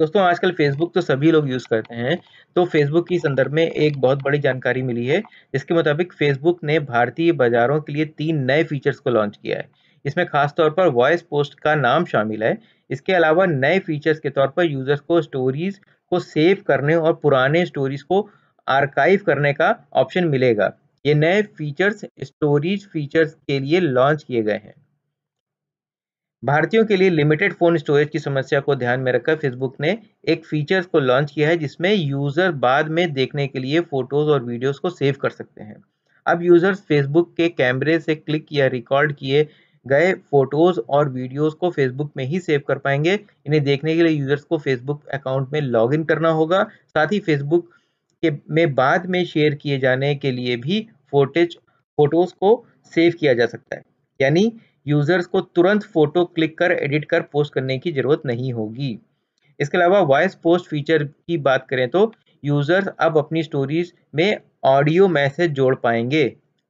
दोस्तों आजकल फेसबुक तो सभी लोग यूज़ करते हैं तो फेसबुक के संदर्भ में एक बहुत बड़ी जानकारी मिली है इसके मुताबिक फेसबुक ने भारतीय बाजारों के लिए तीन नए फीचर्स को लॉन्च किया है इसमें खासतौर पर वॉइस पोस्ट का नाम शामिल है इसके अलावा नए फीचर्स के तौर पर यूजर्स को स्टोरीज को सेव करने और पुराने स्टोरीज को आर्काइव करने का ऑप्शन मिलेगा ये नए फीचर्स स्टोरीज फीचर्स के लिए लॉन्च किए गए हैं भारतीयों के लिए लिमिटेड फोन स्टोरेज की समस्या को ध्यान में रखकर फेसबुक ने एक फीचर्स को लॉन्च किया है जिसमें यूजर बाद में देखने के लिए फोटोज और वीडियोस को सेव कर सकते हैं अब यूजर्स फेसबुक के कैमरे से क्लिक या रिकॉर्ड किए गए फोटोज और वीडियोस को फेसबुक में ही सेव कर पाएंगे इन्हें देखने के लिए यूजर्स को फेसबुक अकाउंट में लॉगिन करना होगा साथ ही फेसबुक के में बाद में शेयर किए जाने के लिए भी फोटेज फोटोज को सेव किया जा सकता है यानी यूज़र्स को तुरंत फ़ोटो क्लिक कर एडिट कर पोस्ट करने की ज़रूरत नहीं होगी इसके अलावा वॉइस पोस्ट फीचर की बात करें तो यूज़र्स अब अपनी स्टोरीज में ऑडियो मैसेज जोड़ पाएंगे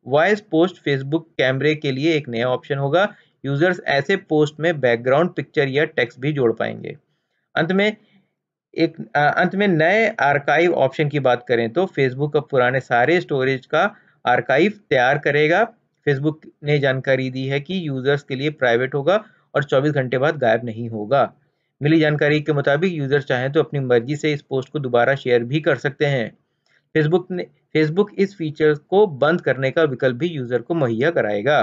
वॉइस पोस्ट फेसबुक कैमरे के लिए एक नया ऑप्शन होगा यूज़र्स ऐसे पोस्ट में बैकग्राउंड पिक्चर या टेक्स्ट भी जोड़ पाएंगे अंत में एक अंत में नए आर्काइव ऑप्शन की बात करें तो फेसबुक अब पुराने सारे स्टोरेज का आर्काइव तैयार करेगा फेसबुक ने जानकारी दी है कि यूजर्स के लिए प्राइवेट होगा और 24 घंटे बाद गायब नहीं होगा मिली जानकारी के मुताबिक यूजर चाहें तो अपनी मर्जी से इस पोस्ट को दोबारा शेयर भी कर सकते हैं फेसबुक ने फेसबुक इस फीचर को बंद करने का विकल्प भी यूजर को मुहैया कराएगा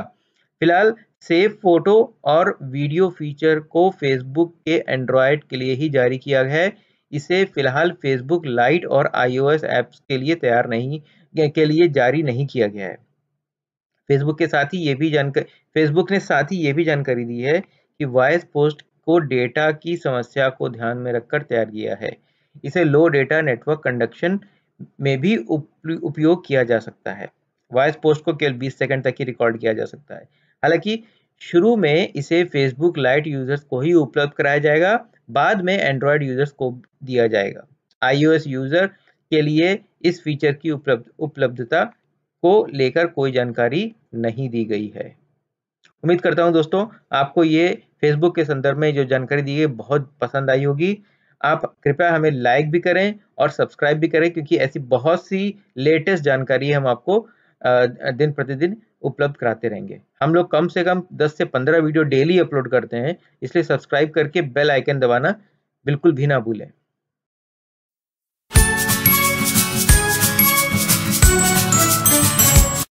फिलहाल सेव फोटो और वीडियो फीचर को फेसबुक के एंड्रॉयड के लिए ही जारी किया गया है इसे फिलहाल फेसबुक लाइट और आईओएस ऐप्स के लिए तैयार नहीं के लिए जारी नहीं किया गया है फेसबुक के साथ ही ये भी जानकारी फेसबुक ने साथ ही ये भी जानकारी दी है कि वॉइस पोस्ट को डेटा की समस्या को ध्यान में रखकर तैयार किया है इसे लो डेटा नेटवर्क कंडक्शन में भी उपयोग किया जा सकता है वॉइस पोस्ट को केवल 20 सेकंड तक ही रिकॉर्ड किया जा सकता है हालांकि शुरू में इसे फेसबुक लाइट यूजर्स को ही उपलब्ध कराया जाएगा बाद में एंड्रॉयड यूजर्स को दिया जाएगा आईओएस यूजर के लिए इस फीचर की उपलब्ध उपलब्धता को लेकर कोई जानकारी नहीं दी गई है उम्मीद करता हूं दोस्तों आपको ये फेसबुक के संदर्भ में जो जानकारी दी गई बहुत पसंद आई होगी आप कृपया हमें लाइक भी करें और सब्सक्राइब भी करें क्योंकि ऐसी बहुत सी लेटेस्ट जानकारी हम आपको दिन प्रतिदिन उपलब्ध कराते रहेंगे हम लोग कम से कम 10 से 15 वीडियो डेली अपलोड करते हैं इसलिए सब्सक्राइब करके बेल आइकन दबाना बिल्कुल भी ना भूलें